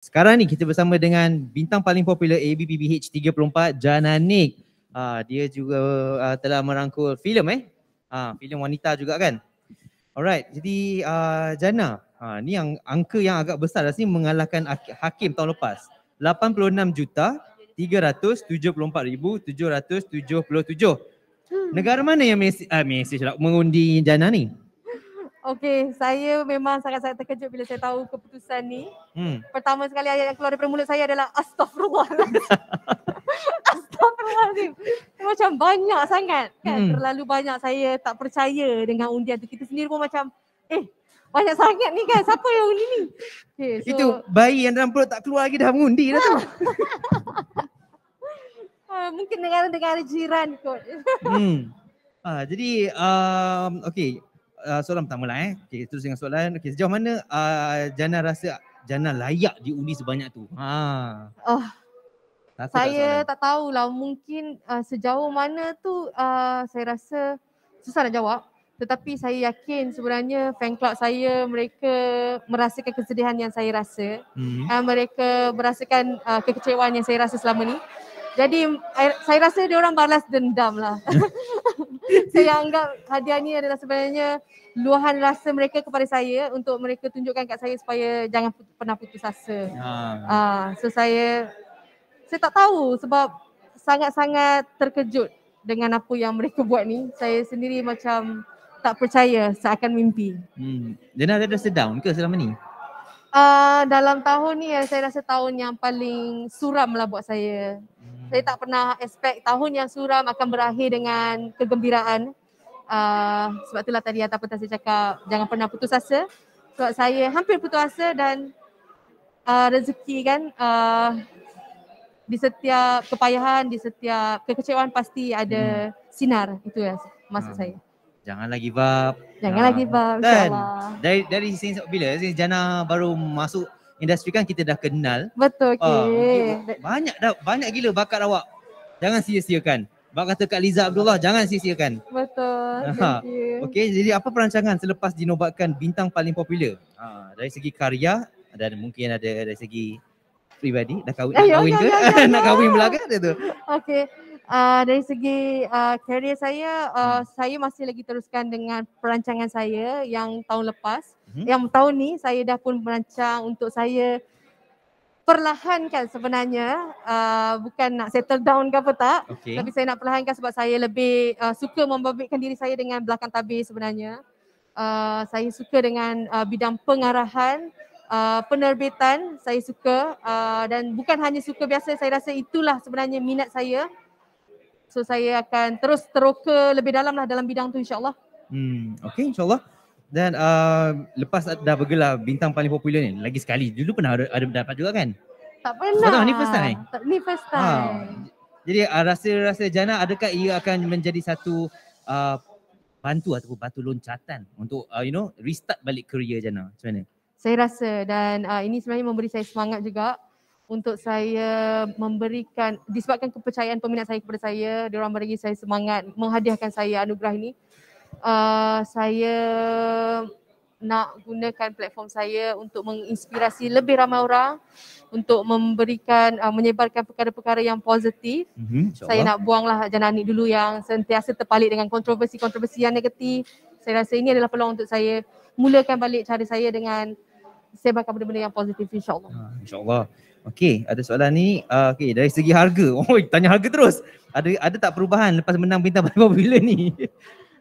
Sekarang ni kita bersama dengan bintang paling popular ABBBH 34 Jananik. Ah dia juga uh, telah merangkul filem eh. Ah filem wanita juga kan. Alright, jadi uh, Jana, ha, ni yang angka yang agak besar dah sini mengalahkan Hakim tahun lepas. 86 juta 374,777. Hmm. Negara mana yang mesej, uh, mesej lah, mengundi Jana ni? Okey, saya memang sangat-sangat terkejut bila saya tahu keputusan ni. Hmm. Pertama sekali ayat yang keluar daripada mulut saya adalah astaghfirullah. astaghfirullah. Macam banyak sangat kan? Hmm. Terlalu banyak saya tak percaya dengan undian tu. Kita sendiri pun macam eh banyak sangat ni kan? Siapa yang undi ni? Okay, so... Itu bayi yang dalam perut tak keluar lagi dah mengundi dah tu. Ah, mungkin dengan negara jiran kot. hmm. Ah, jadi um, okey, Uh, soalan pertama lah eh. Okay, terus dengan soalan. Okay, sejauh mana uh, Jana rasa Jana layak diundi sebanyak tu? Ha. Oh, rasa saya tak, tak tahulah mungkin uh, sejauh mana tu uh, saya rasa susah nak jawab. Tetapi saya yakin sebenarnya fan club saya mereka merasakan kesedihan yang saya rasa. Mm-hmm. Uh, mereka merasakan uh, kekecewaan yang saya rasa selama ni. Jadi eh, saya rasa dia orang balas dendam lah. saya anggap hadiah ni adalah sebenarnya luahan rasa mereka kepada saya untuk mereka tunjukkan kat saya supaya jangan put- pernah putus asa. Ha. Ah. so saya saya tak tahu sebab sangat-sangat terkejut dengan apa yang mereka buat ni. Saya sendiri macam tak percaya seakan mimpi. Hmm. ada rasa down ke selama ni? Uh, dalam tahun ni ya, saya rasa tahun yang paling suram lah buat saya saya tak pernah expect tahun yang suram akan berakhir dengan kegembiraan. Uh, sebab itulah tadi Atta Petah saya cakap jangan pernah putus asa. Sebab saya hampir putus asa dan uh, rezeki kan uh, di setiap kepayahan, di setiap kekecewaan pasti ada hmm. sinar. Itu ya masa ha. Hmm. saya. Jangan lagi bab. Jangan lagi bab. Dan dari, dari sini bila? Sini Jana baru masuk industri kan kita dah kenal. Betul. Okay. Uh, banyak dah banyak gila bakat awak. Jangan sia-siakan. Bak kata Kak Liza Abdullah jangan sia-siakan. Betul. Uh, okay jadi apa perancangan selepas dinobatkan bintang paling popular? Uh, dari segi karya dan mungkin ada dari segi pribadi dah kahwin ayuh, eh, ya, ya, ya, nak kahwin ayuh, ke? Ayuh, ayuh, nak kahwin belaka ada tu. Okay. Uh, ah, dari segi ah, kerjaya uh, saya, uh, hmm. saya masih lagi teruskan dengan perancangan saya yang tahun lepas hmm Yang tahun ni saya dah pun merancang untuk saya perlahankan sebenarnya uh, bukan nak settle down ke apa tak okay. tapi saya nak perlahankan sebab saya lebih uh, suka membabitkan diri saya dengan belakang tabir sebenarnya. Uh, saya suka dengan uh, bidang pengarahan, uh, penerbitan, saya suka uh, dan bukan hanya suka biasa saya rasa itulah sebenarnya minat saya. So saya akan terus teroka lebih dalamlah dalam bidang tu insyaallah. Hmm, okey insyaallah. Dan uh, lepas dah bergelar bintang paling popular ni, lagi sekali. Dulu pernah ada, ada dapat juga kan? Tak pernah. Tak ni first ah. time. Ni first time. Ha. Jadi uh, rasa-rasa Jana adakah ia akan menjadi satu uh, bantu ataupun batu loncatan untuk uh, you know restart balik kerjaya Jana? Macam mana? Saya rasa dan uh, ini sebenarnya memberi saya semangat juga untuk saya memberikan disebabkan kepercayaan peminat saya kepada saya, diorang bagi saya semangat menghadiahkan saya anugerah ini. Ah, saya nak gunakan platform saya untuk menginspirasi lebih ramai orang untuk memberikan uh, menyebarkan perkara-perkara yang positif. Mm-hmm, saya nak buanglah janani dulu yang sentiasa terpalit dengan kontroversi-kontroversi yang negatif. Saya rasa ini adalah peluang untuk saya mulakan balik cara saya dengan sebarkan benda-benda yang positif insya-Allah. Ha, insya-Allah. Okey, ada soalan ni uh, okey dari segi harga. Oi, tanya harga terus. Ada ada tak perubahan lepas menang bintang paling popular ni?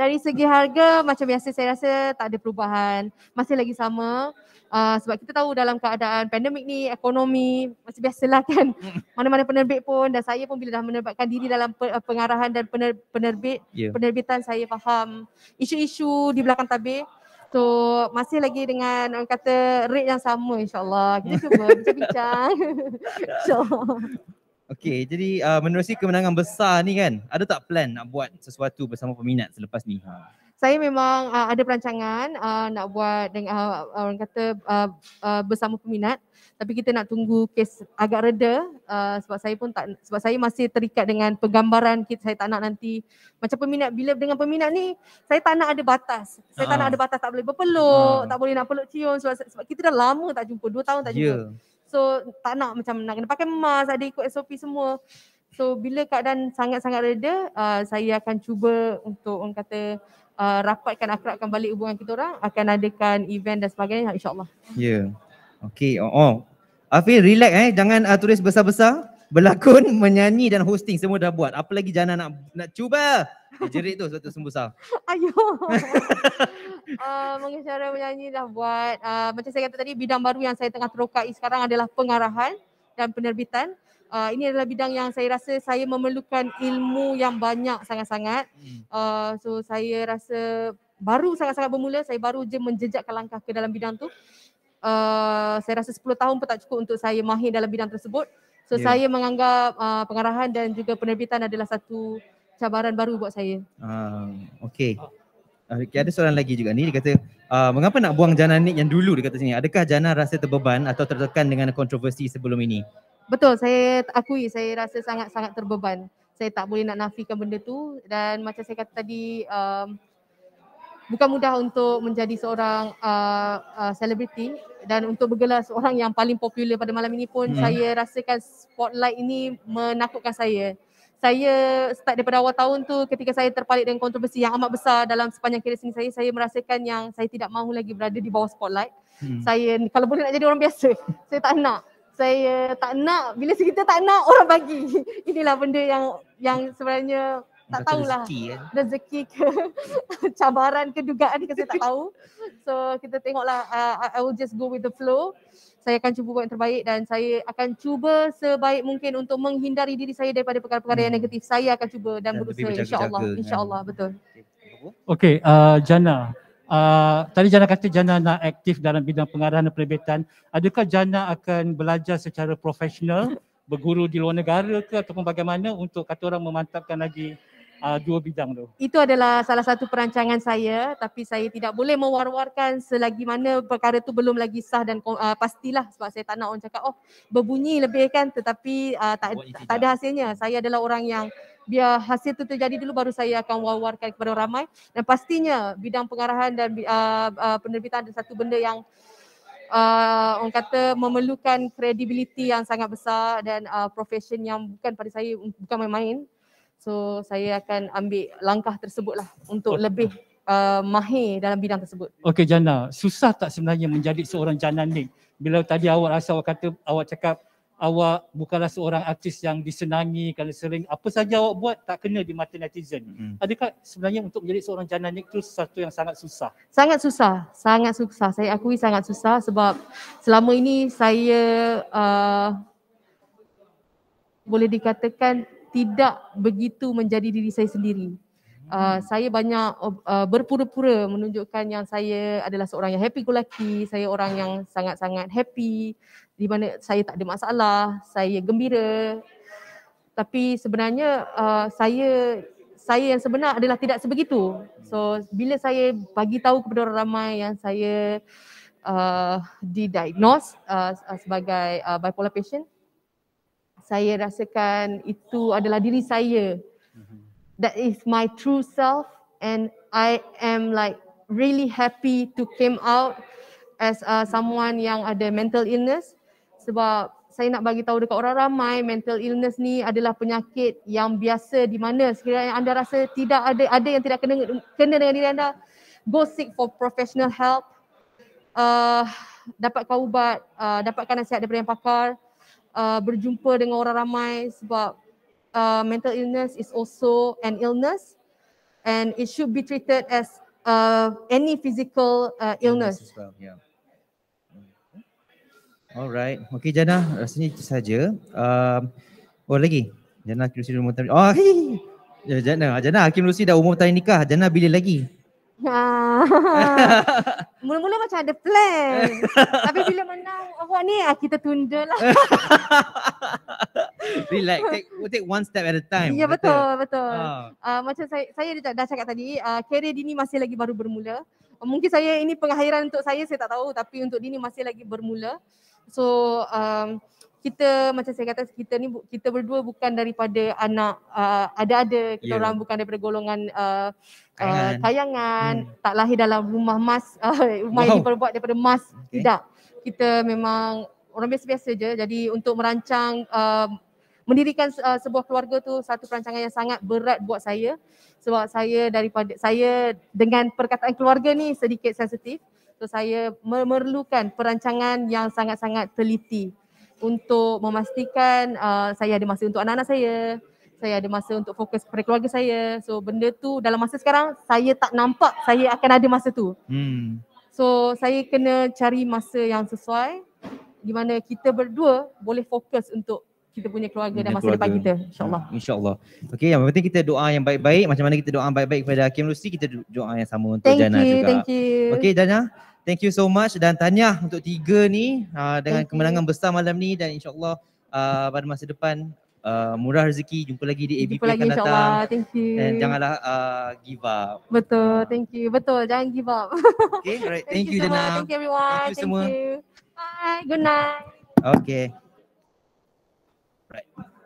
dari segi harga macam biasa saya rasa tak ada perubahan masih lagi sama uh, sebab kita tahu dalam keadaan pandemik ni ekonomi masih biasalah kan mana-mana penerbit pun dan saya pun bila dah menerbitkan diri dalam pengarahan dan pener, penerbit yeah. penerbitan saya faham isu-isu di belakang tabir So masih lagi dengan orang kata rate yang sama insyaAllah. Kita cuba bincang-bincang. Okay, jadi uh, menerusi kemenangan besar ni kan, ada tak plan nak buat sesuatu bersama peminat selepas ni? Ha. Saya memang uh, ada perancangan uh, nak buat dengan uh, orang kata uh, uh, bersama peminat tapi kita nak tunggu kes agak reda uh, sebab saya pun tak sebab saya masih terikat dengan penggambaran kita saya tak nak nanti macam peminat bila dengan peminat ni saya tak nak ada batas saya uh. tak nak ah. ada batas tak boleh berpeluk uh. Ah. tak boleh nak peluk cium sebab, sebab kita dah lama tak jumpa dua tahun tak yeah. jumpa ya. So tak nak macam nak kena pakai mask, ada ikut SOP semua. So bila keadaan sangat-sangat reda, uh, saya akan cuba untuk orang kata uh, rapatkan, akrabkan balik hubungan kita orang, akan adakan event dan sebagainya insyaAllah. Ya. Yeah. Okay. Oh, oh. Afin, relax eh. Jangan uh, tulis besar-besar berlakon, menyanyi dan hosting semua dah buat. Apa lagi Jana nak nak cuba? Dia jerit tu sebab sembuh sah. Ayuh. uh, mungkin menyanyi dah buat. Uh, macam saya kata tadi, bidang baru yang saya tengah terokai sekarang adalah pengarahan dan penerbitan. Uh, ini adalah bidang yang saya rasa saya memerlukan ilmu yang banyak sangat-sangat. Hmm. Uh, so saya rasa baru sangat-sangat bermula, saya baru je menjejakkan langkah ke dalam bidang tu. Uh, saya rasa 10 tahun pun tak cukup untuk saya mahir dalam bidang tersebut. So yeah. saya menganggap uh, pengarahan dan juga penerbitan adalah satu cabaran baru buat saya. Uh, ah, okay. Okay, ah, ada soalan lagi juga ni, dia kata uh, mengapa nak buang Jana Nick yang dulu dia kata sini adakah Jana rasa terbeban atau tertekan dengan kontroversi sebelum ini? Betul, saya akui saya rasa sangat-sangat terbeban. Saya tak boleh nak nafikan benda tu dan macam saya kata tadi um, bukan mudah untuk menjadi seorang selebriti uh, uh, dan untuk bergelar seorang yang paling popular pada malam ini pun hmm. saya rasakan spotlight ini menakutkan saya. Saya start daripada awal tahun tu ketika saya terpalit dengan kontroversi yang amat besar dalam sepanjang kira sini saya, saya merasakan yang saya tidak mahu lagi berada di bawah spotlight. Hmm. Saya kalau boleh nak jadi orang biasa, saya tak nak. Saya tak nak, bila kita tak nak orang bagi. Inilah benda yang yang sebenarnya tak tahu lah eh. rezeki ke cabaran ke dugaan ke saya tak tahu. So kita tengoklah uh, I will just go with the flow. Saya akan cuba buat yang terbaik dan saya akan cuba sebaik mungkin untuk menghindari diri saya daripada perkara-perkara hmm. yang negatif. Saya akan cuba dan, dan berusaha insya-Allah. Kan. Insya-Allah betul. Okey, uh, Jana. Uh, tadi Jana kata Jana nak aktif dalam bidang pengarahan dan perlibatan. Adakah Jana akan belajar secara profesional? berguru di luar negara ke ataupun bagaimana untuk kata orang memantapkan lagi uh, ah, dua bidang tu. Itu adalah salah satu perancangan saya tapi saya tidak boleh mewar-warkan selagi mana perkara tu belum lagi sah dan uh, pastilah sebab saya tak nak orang cakap oh berbunyi lebih kan tetapi uh, tak, tak ada hasilnya. Saya adalah orang yang biar hasil itu terjadi dulu baru saya akan wawarkan kepada ramai dan pastinya bidang pengarahan dan uh, uh, penerbitan adalah satu benda yang uh, orang kata memerlukan kredibiliti yang sangat besar dan uh, profession yang bukan pada saya bukan main-main So saya akan ambil langkah tersebut lah untuk oh. lebih uh, mahir dalam bidang tersebut. Okey Jana, susah tak sebenarnya menjadi seorang Jana Ning? Bila tadi awak rasa awak kata, awak cakap awak bukanlah seorang artis yang disenangi kalau sering apa saja awak buat tak kena di mata netizen. Hmm. Adakah sebenarnya untuk menjadi seorang Jana Ning itu satu yang sangat susah? Sangat susah, sangat susah. Saya akui sangat susah sebab selama ini saya uh, boleh dikatakan tidak begitu menjadi diri saya sendiri. Uh, saya banyak uh, berpura-pura menunjukkan yang saya adalah seorang yang happy go saya orang yang sangat-sangat happy di mana saya tak ada masalah, saya gembira. Tapi sebenarnya uh, saya saya yang sebenar adalah tidak sebegitu. So bila saya bagi tahu kepada orang ramai yang saya uh, didiagnose uh, sebagai uh, bipolar patient, saya rasakan itu adalah diri saya. That is my true self and I am like really happy to came out as uh, someone yang ada mental illness sebab saya nak bagi tahu dekat orang ramai mental illness ni adalah penyakit yang biasa di mana sekiranya anda rasa tidak ada ada yang tidak kena kena dengan diri anda go seek for professional help uh, dapatkan ubat uh, dapatkan nasihat daripada yang pakar Uh, berjumpa dengan orang ramai sebab uh, mental illness is also an illness and it should be treated as uh, any physical uh, illness. Alright. Okay, Jana. Rasanya itu sahaja. Uh, um, oh, lagi. Jana Hakim Lusi dah umur tahun Oh, ah, hei. Jana, Jana Hakim Lusi dah umur tahun nikah. Jana, bila lagi? Ha. Mula-mula macam ada plan. Tapi bila menang awak ni ah, kita tunda lah. Relax. Take, take one step at a time. Ya betul, betul. betul. Oh. Uh, macam saya saya dah cakap tadi, uh, career Dini masih lagi baru bermula. Uh, mungkin saya ini pengakhiran untuk saya, saya tak tahu. Tapi untuk Dini masih lagi bermula. So, um, kita macam saya kata kita ni kita berdua bukan daripada anak uh, ada-ada kita yeah. orang bukan daripada golongan uh, kayangan, uh, kayangan hmm. tak lahir dalam rumah mas uh, rumah wow. yang diperbuat daripada mas okay. tidak kita memang orang biasa-biasa je jadi untuk merancang uh, mendirikan uh, sebuah keluarga tu satu perancangan yang sangat berat buat saya sebab saya daripada saya dengan perkataan keluarga ni sedikit sensitif so saya memerlukan perancangan yang sangat-sangat teliti untuk memastikan uh, saya ada masa untuk anak-anak saya saya ada masa untuk fokus kepada keluarga saya so benda tu dalam masa sekarang saya tak nampak saya akan ada masa tu hmm. so saya kena cari masa yang sesuai di mana kita berdua boleh fokus untuk kita punya keluarga punya dan masa keluarga. depan kita insyaallah ya, insyaallah Okay, yang penting kita doa yang baik-baik macam mana kita doa baik-baik kepada Hakim Lucy kita doa yang sama untuk thank Jana you, juga thank you okey Jana Thank you so much dan tanya untuk tiga ni uh, dengan okay. kemenangan besar malam ni dan insyaAllah uh, pada masa depan uh, murah rezeki jumpa lagi di ABP akan datang. Allah. Thank you. Dan janganlah uh, give up. Betul, uh. thank you. Betul, jangan give up. Okay, alright. Thank, thank you, you Dana. Thank you everyone. Thank you thank semua. You. Bye, good night. Okay. Right.